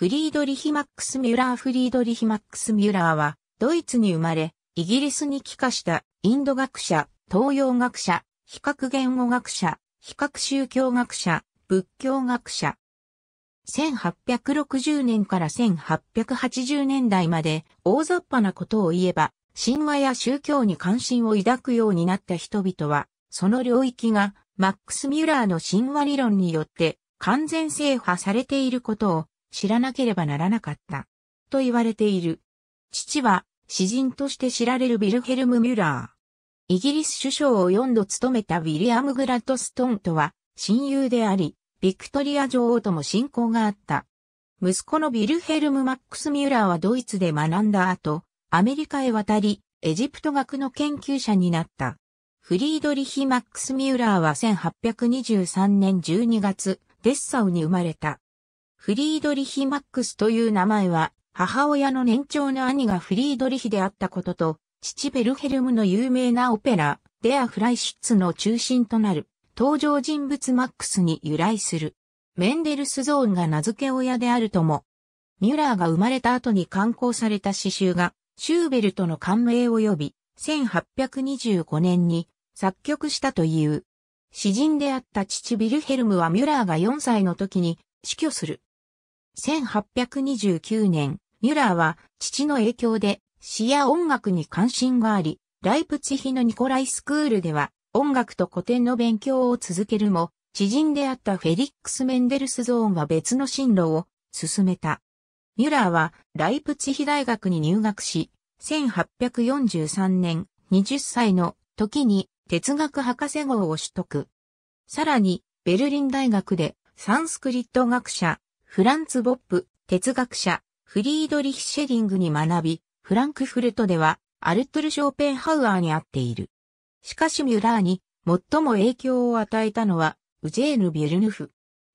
フリードリヒ・マックス・ミュラーフリードリヒ・マックス・ミュラーは、ドイツに生まれ、イギリスに帰化したインド学者、東洋学者、比較言語学者、比較宗教学者、仏教学者。1860年から1880年代まで大雑把なことを言えば、神話や宗教に関心を抱くようになった人々は、その領域がマックス・ミュラーの神話理論によって完全制覇されていることを知らなければならなかった。と言われている。父は、詩人として知られるビルヘルム・ミュラー。イギリス首相を4度務めたウィリアム・グラッドストンとは、親友であり、ビクトリア女王とも親交があった。息子のビルヘルム・マックス・ミュラーはドイツで学んだ後、アメリカへ渡り、エジプト学の研究者になった。フリードリヒ・マックス・ミュラーは1823年12月、デッサウに生まれた。フリードリヒ・マックスという名前は、母親の年長の兄がフリードリヒであったことと、父ベルヘルムの有名なオペラ、デア・フライシッツの中心となる、登場人物マックスに由来する。メンデルスゾーンが名付け親であるとも。ミュラーが生まれた後に刊行された詩集が、シューベルトの感銘を呼び、1825年に作曲したという。詩人であった父ビルヘルムはミュラーが4歳の時に死去する。1829年、ミュラーは父の影響で詩や音楽に関心があり、ライプツヒのニコライスクールでは音楽と古典の勉強を続けるも、知人であったフェリックス・メンデルスゾーンは別の進路を進めた。ミュラーはライプツヒ大学に入学し、1843年20歳の時に哲学博士号を取得。さらに、ベルリン大学でサンスクリット学者、フランツ・ボップ、哲学者、フリードリヒ・シェディングに学び、フランクフルトでは、アルトゥル・ショーペンハウアーに会っている。しかしミュラーに、最も影響を与えたのは、ウジェーヌ・ビュルヌフ。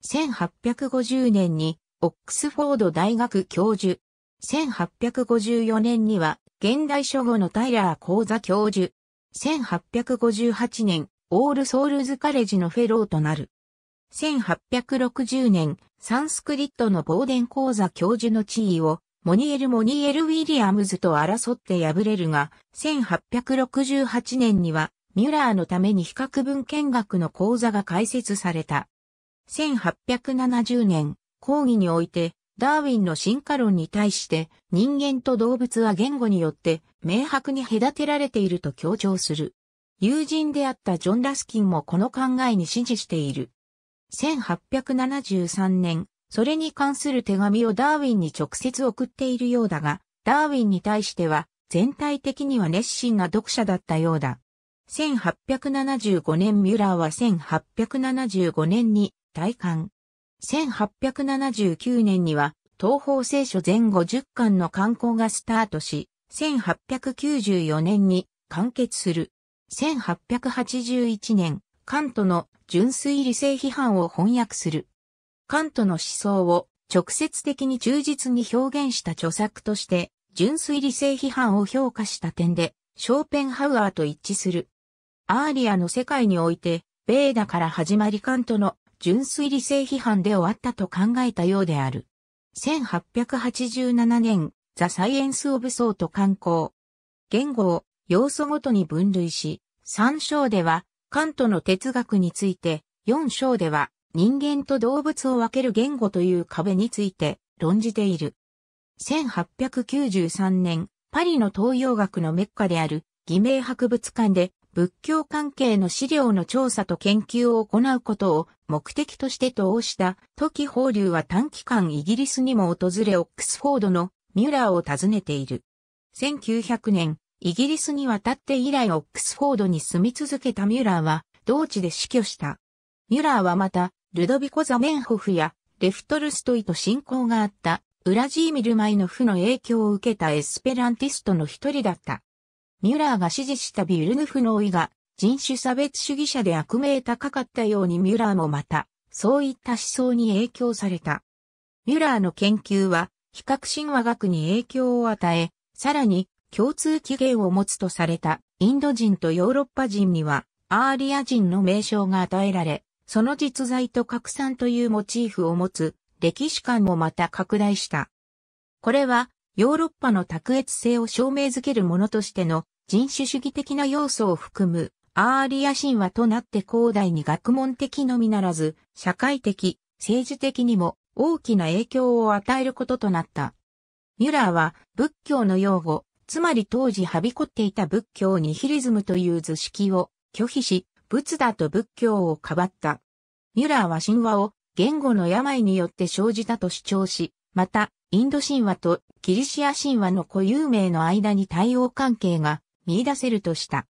1850年に、オックスフォード大学教授。1854年には、現代書語のタイラー講座教授。1858年、オールソウルズカレッジのフェローとなる。1860年、サンスクリットのボーデン講座教授の地位を、モニエル・モニエル・ウィリアムズと争って敗れるが、1868年には、ミュラーのために比較文献学の講座が開設された。1870年、講義において、ダーウィンの進化論に対して人間と動物は言語によって明白に隔てられていると強調する。友人であったジョン・ラスキンもこの考えに支持している。1873年、それに関する手紙をダーウィンに直接送っているようだが、ダーウィンに対しては全体的には熱心な読者だったようだ。1875年ミュラーは1875年に退官。1879年には東方聖書後1 0巻の刊行がスタートし、1894年に完結する。1881年、カントの純粋理性批判を翻訳する。カントの思想を直接的に忠実に表現した著作として、純粋理性批判を評価した点で、ショーペンハウアーと一致する。アーリアの世界において、ベーダから始まりカントの純粋理性批判で終わったと考えたようである。1887年、ザ・サイエンス・オブ・ソート刊行。言語を要素ごとに分類し、参照ではカントの哲学について、4章では人間と動物を分ける言語という壁について論じている。1893年、パリの東洋学のメッカである偽名博物館で仏教関係の資料の調査と研究を行うことを目的として投した時法流は短期間イギリスにも訪れオックスフォードのミュラーを訪ねている。1900年、イギリスに渡って以来オックスフォードに住み続けたミュラーは、同地で死去した。ミュラーはまた、ルドビコ・ザメンホフや、レフトルストイと親交があった、ウラジーミルマイの負の影響を受けたエスペランティストの一人だった。ミュラーが支持したビュルヌフの老いが、人種差別主義者で悪名高かったようにミュラーもまた、そういった思想に影響された。ミュラーの研究は、比較神話学に影響を与え、さらに、共通起源を持つとされたインド人とヨーロッパ人にはアーリア人の名称が与えられ、その実在と拡散というモチーフを持つ歴史観もまた拡大した。これはヨーロッパの卓越性を証明づけるものとしての人種主義的な要素を含むアーリア神話となって広大に学問的のみならず社会的、政治的にも大きな影響を与えることとなった。ミュラーは仏教の用語、つまり当時はびこっていた仏教ニヒリズムという図式を拒否し、仏陀と仏教をかばった。ミュラーは神話を言語の病によって生じたと主張し、また、インド神話とギリシア神話の固有名の間に対応関係が見出せるとした。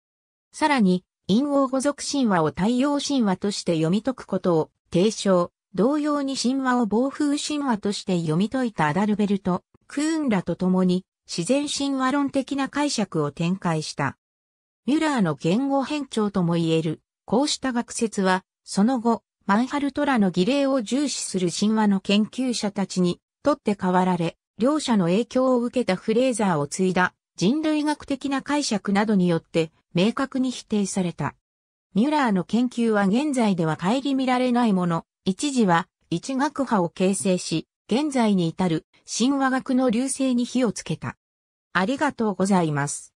さらに、陰王語族神話を太陽神話として読み解くことを提唱、同様に神話を暴風神話として読み解いたアダルベルト、クーンらと共に、自然神話論的な解釈を展開した。ミュラーの言語変調とも言える、こうした学説は、その後、マンハルトラの儀礼を重視する神話の研究者たちにとって代わられ、両者の影響を受けたフレーザーを継いだ人類学的な解釈などによって明確に否定された。ミュラーの研究は現在では顧みられないもの、一時は一学派を形成し、現在に至る神話学の流星に火をつけた。ありがとうございます。